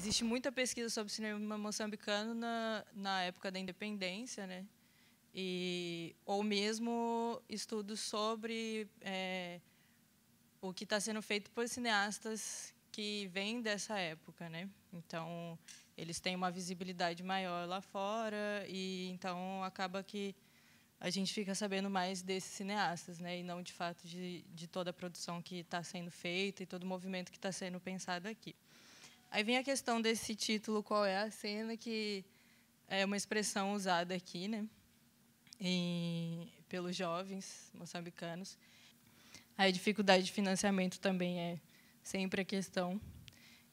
existe muita pesquisa sobre o cinema moçambicano na, na época da independência, né? E, ou mesmo estudos sobre é, o que está sendo feito por cineastas que vêm dessa época, né? Então, eles têm uma visibilidade maior lá fora e então acaba que a gente fica sabendo mais desses cineastas, né? E não de fato de, de toda a produção que está sendo feita e todo o movimento que está sendo pensado aqui. Aí vem a questão desse título, qual é a cena, que é uma expressão usada aqui, né? pelos jovens moçambicanos. A dificuldade de financiamento também é sempre a questão.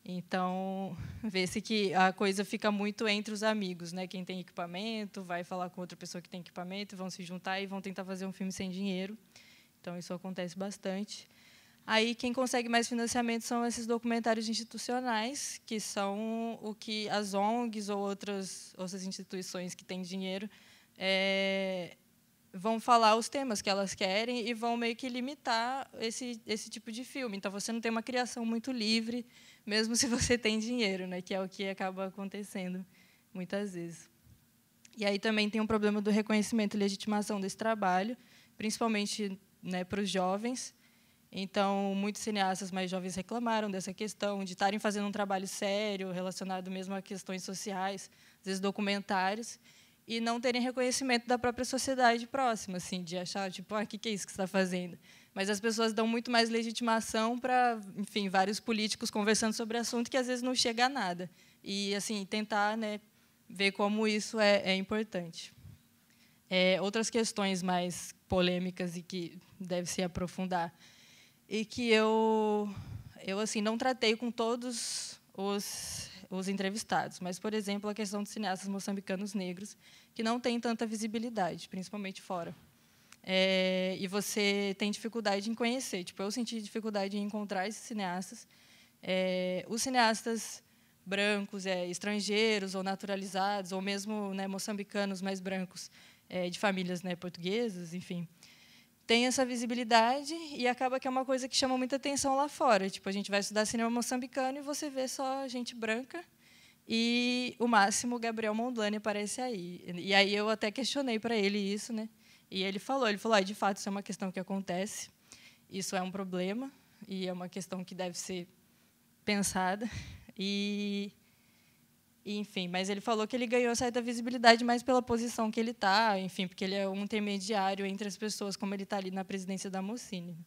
Então, vê-se que a coisa fica muito entre os amigos, né? Quem tem equipamento vai falar com outra pessoa que tem equipamento, vão se juntar e vão tentar fazer um filme sem dinheiro. Então, isso acontece bastante. Aí quem consegue mais financiamento são esses documentários institucionais, que são o que as ONGs ou outras, outras instituições que têm dinheiro é, vão falar os temas que elas querem e vão meio que limitar esse, esse tipo de filme. Então você não tem uma criação muito livre, mesmo se você tem dinheiro, né, que é o que acaba acontecendo muitas vezes. E aí também tem um problema do reconhecimento e legitimação desse trabalho, principalmente né, para os jovens então, muitos cineastas mais jovens reclamaram dessa questão, de estarem fazendo um trabalho sério, relacionado mesmo a questões sociais, às vezes documentários, e não terem reconhecimento da própria sociedade próxima, assim, de achar, tipo, ah, o que é isso que você está fazendo? Mas as pessoas dão muito mais legitimação para, enfim, vários políticos conversando sobre assunto que às vezes não chega a nada. E, assim, tentar né, ver como isso é, é importante. É, outras questões mais polêmicas e que deve se aprofundar e que eu eu assim não tratei com todos os os entrevistados, mas por exemplo a questão dos cineastas moçambicanos negros que não têm tanta visibilidade, principalmente fora. É, e você tem dificuldade em conhecer. Tipo, eu senti dificuldade em encontrar esses cineastas. É, os cineastas brancos, é, estrangeiros ou naturalizados, ou mesmo né, moçambicanos mais brancos, é, de famílias né, portuguesas, enfim, tem essa visibilidade e acaba que é uma coisa que chama muita atenção lá fora. Tipo, a gente vai estudar cinema moçambicano e você vê só gente branca e o máximo Gabriel Mondlane aparece aí. E aí eu até questionei para ele isso, né? E ele falou, ele falou, ah, de fato isso é uma questão que acontece, isso é um problema e é uma questão que deve ser pensada. E enfim, mas ele falou que ele ganhou certa visibilidade mais pela posição que ele está, enfim, porque ele é um intermediário entre as pessoas, como ele está ali na presidência da Mocine.